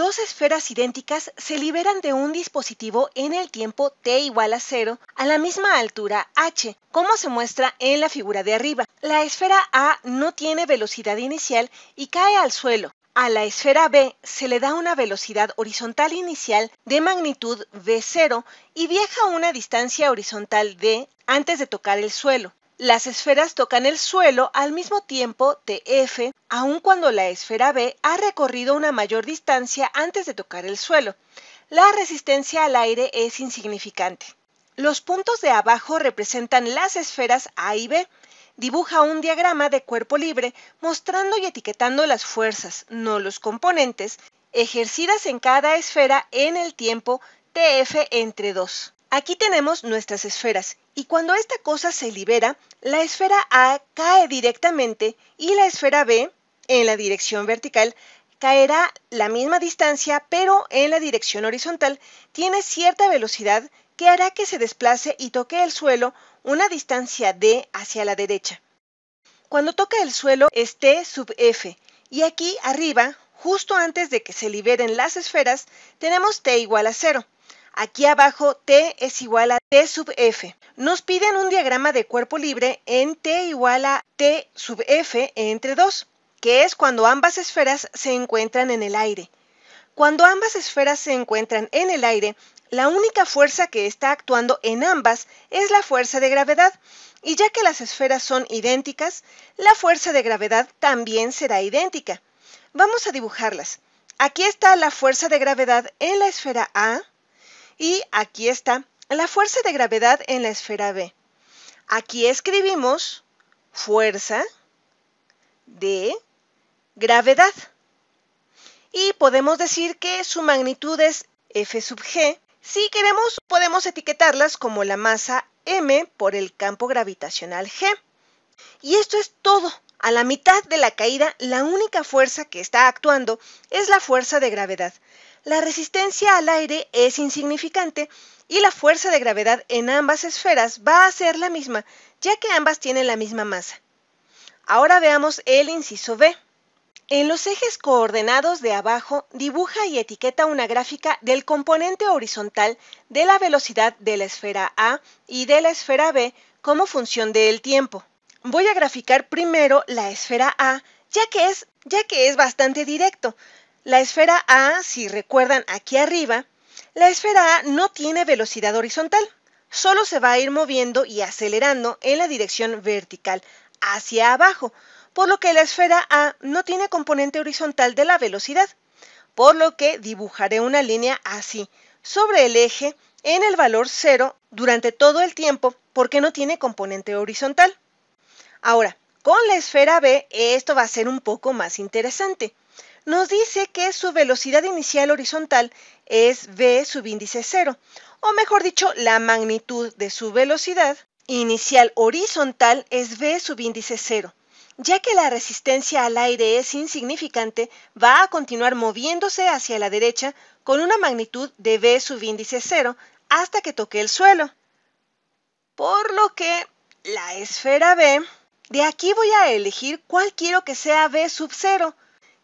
dos esferas idénticas se liberan de un dispositivo en el tiempo t igual a 0 a la misma altura h, como se muestra en la figura de arriba. La esfera A no tiene velocidad inicial y cae al suelo. A la esfera B se le da una velocidad horizontal inicial de magnitud v0 y viaja a una distancia horizontal d antes de tocar el suelo. Las esferas tocan el suelo al mismo tiempo TF, aun cuando la esfera B ha recorrido una mayor distancia antes de tocar el suelo. La resistencia al aire es insignificante. Los puntos de abajo representan las esferas A y B. Dibuja un diagrama de cuerpo libre mostrando y etiquetando las fuerzas, no los componentes, ejercidas en cada esfera en el tiempo TF entre 2. Aquí tenemos nuestras esferas y cuando esta cosa se libera, la esfera A cae directamente y la esfera B, en la dirección vertical, caerá la misma distancia pero en la dirección horizontal. Tiene cierta velocidad que hará que se desplace y toque el suelo una distancia D hacia la derecha. Cuando toca el suelo es este T sub F y aquí arriba, justo antes de que se liberen las esferas, tenemos T igual a cero. Aquí abajo T es igual a T sub F. Nos piden un diagrama de cuerpo libre en T igual a T sub F entre 2, que es cuando ambas esferas se encuentran en el aire. Cuando ambas esferas se encuentran en el aire, la única fuerza que está actuando en ambas es la fuerza de gravedad, y ya que las esferas son idénticas, la fuerza de gravedad también será idéntica. Vamos a dibujarlas. Aquí está la fuerza de gravedad en la esfera A, y aquí está la fuerza de gravedad en la esfera B. Aquí escribimos fuerza de gravedad. Y podemos decir que su magnitud es F sub G. Si queremos, podemos etiquetarlas como la masa M por el campo gravitacional G. Y esto es todo. A la mitad de la caída, la única fuerza que está actuando es la fuerza de gravedad. La resistencia al aire es insignificante y la fuerza de gravedad en ambas esferas va a ser la misma, ya que ambas tienen la misma masa. Ahora veamos el inciso B. En los ejes coordenados de abajo, dibuja y etiqueta una gráfica del componente horizontal de la velocidad de la esfera A y de la esfera B como función del tiempo. Voy a graficar primero la esfera A, ya que es, ya que es bastante directo. La esfera A, si recuerdan aquí arriba, la esfera A no tiene velocidad horizontal, solo se va a ir moviendo y acelerando en la dirección vertical, hacia abajo, por lo que la esfera A no tiene componente horizontal de la velocidad, por lo que dibujaré una línea así, sobre el eje en el valor 0 durante todo el tiempo porque no tiene componente horizontal. Ahora, con la esfera B, esto va a ser un poco más interesante. Nos dice que su velocidad inicial horizontal es B subíndice 0, o mejor dicho, la magnitud de su velocidad inicial horizontal es B subíndice 0. Ya que la resistencia al aire es insignificante, va a continuar moviéndose hacia la derecha con una magnitud de B subíndice 0 hasta que toque el suelo. Por lo que la esfera B de aquí voy a elegir cuál quiero que sea B sub 0,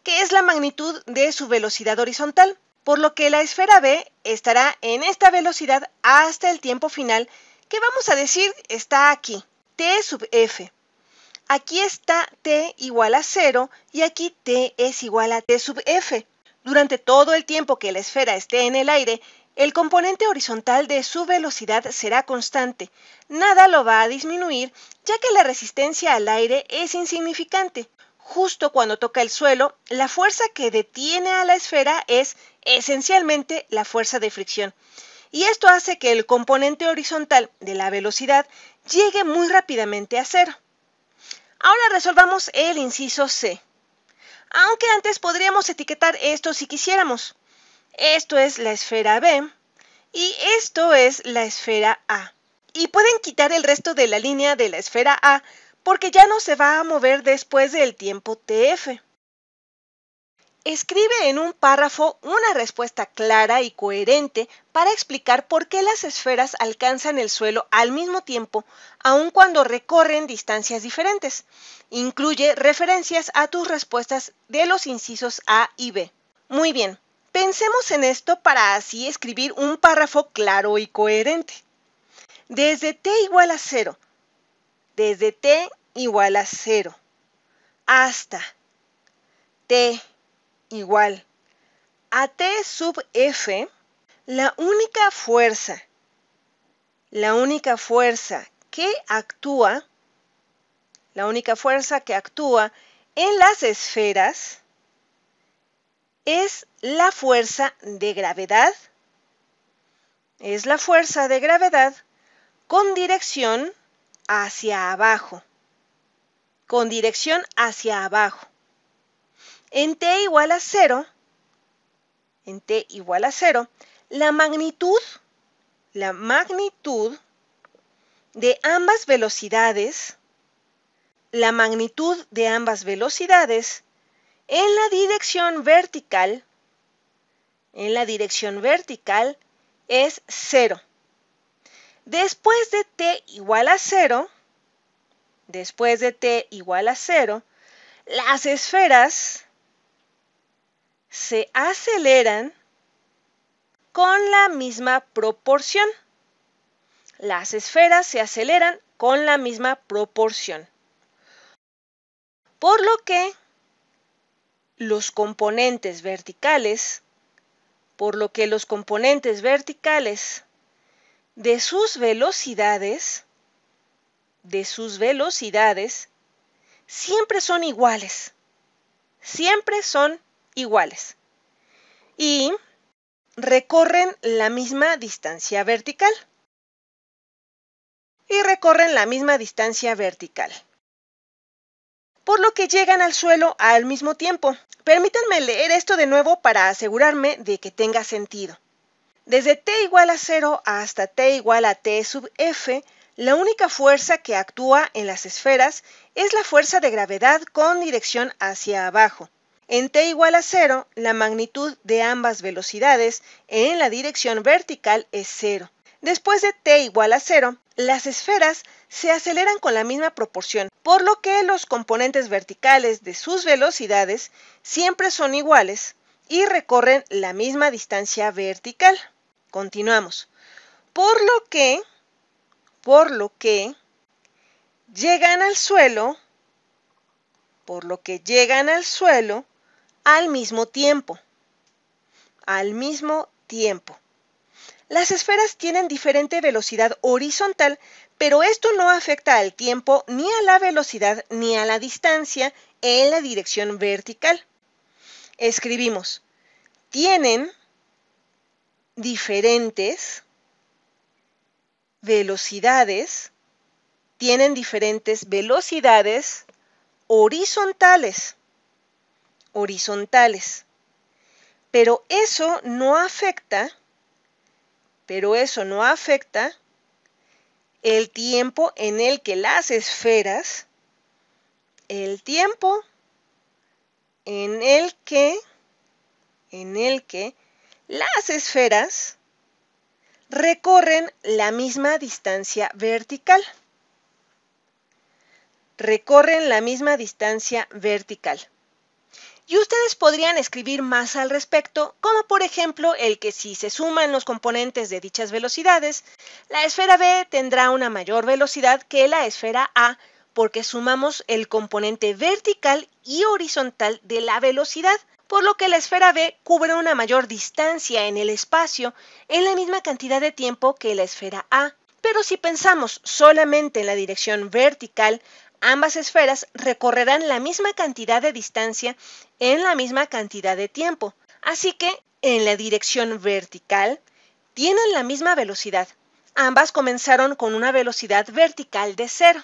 que es la magnitud de su velocidad horizontal, por lo que la esfera B estará en esta velocidad hasta el tiempo final, que vamos a decir está aquí, T sub F. Aquí está T igual a 0 y aquí T es igual a T sub F. Durante todo el tiempo que la esfera esté en el aire, el componente horizontal de su velocidad será constante, nada lo va a disminuir ya que la resistencia al aire es insignificante. Justo cuando toca el suelo, la fuerza que detiene a la esfera es esencialmente la fuerza de fricción. Y esto hace que el componente horizontal de la velocidad llegue muy rápidamente a cero. Ahora resolvamos el inciso C. Aunque antes podríamos etiquetar esto si quisiéramos. Esto es la esfera B y esto es la esfera A. Y pueden quitar el resto de la línea de la esfera A porque ya no se va a mover después del tiempo TF. Escribe en un párrafo una respuesta clara y coherente para explicar por qué las esferas alcanzan el suelo al mismo tiempo, aun cuando recorren distancias diferentes. Incluye referencias a tus respuestas de los incisos A y B. Muy bien, Pensemos en esto para así escribir un párrafo claro y coherente. Desde t igual a 0, desde t igual a cero, hasta t igual a t sub f, la única fuerza, la única fuerza que actúa, la única fuerza que actúa en las esferas es la fuerza de gravedad, es la fuerza de gravedad con dirección hacia abajo, con dirección hacia abajo. En T igual a cero, en T igual a cero, la magnitud, la magnitud de ambas velocidades, la magnitud de ambas velocidades en la dirección vertical, en la dirección vertical es 0. Después de t igual a 0, después de t igual a 0, las esferas se aceleran con la misma proporción. Las esferas se aceleran con la misma proporción. Por lo que los componentes verticales, por lo que los componentes verticales de sus velocidades, de sus velocidades, siempre son iguales, siempre son iguales y recorren la misma distancia vertical. Y recorren la misma distancia vertical por lo que llegan al suelo al mismo tiempo. Permítanme leer esto de nuevo para asegurarme de que tenga sentido. Desde t igual a 0 hasta t igual a t sub f, la única fuerza que actúa en las esferas es la fuerza de gravedad con dirección hacia abajo. En t igual a 0, la magnitud de ambas velocidades en la dirección vertical es 0. Después de t igual a cero, las esferas se aceleran con la misma proporción, por lo que los componentes verticales de sus velocidades siempre son iguales y recorren la misma distancia vertical. Continuamos. Por lo que, por lo que, llegan al suelo, por lo que llegan al suelo al mismo tiempo, al mismo tiempo. Las esferas tienen diferente velocidad horizontal, pero esto no afecta al tiempo ni a la velocidad ni a la distancia en la dirección vertical. Escribimos, tienen diferentes velocidades, tienen diferentes velocidades horizontales, horizontales. Pero eso no afecta pero eso no afecta el tiempo en el que las esferas, el tiempo en el que, en el que las esferas recorren la misma distancia vertical. Recorren la misma distancia vertical. Y ustedes podrían escribir más al respecto, como por ejemplo el que si se suman los componentes de dichas velocidades, la esfera B tendrá una mayor velocidad que la esfera A porque sumamos el componente vertical y horizontal de la velocidad, por lo que la esfera B cubre una mayor distancia en el espacio en la misma cantidad de tiempo que la esfera A. Pero si pensamos solamente en la dirección vertical, Ambas esferas recorrerán la misma cantidad de distancia en la misma cantidad de tiempo. Así que, en la dirección vertical, tienen la misma velocidad. Ambas comenzaron con una velocidad vertical de cero.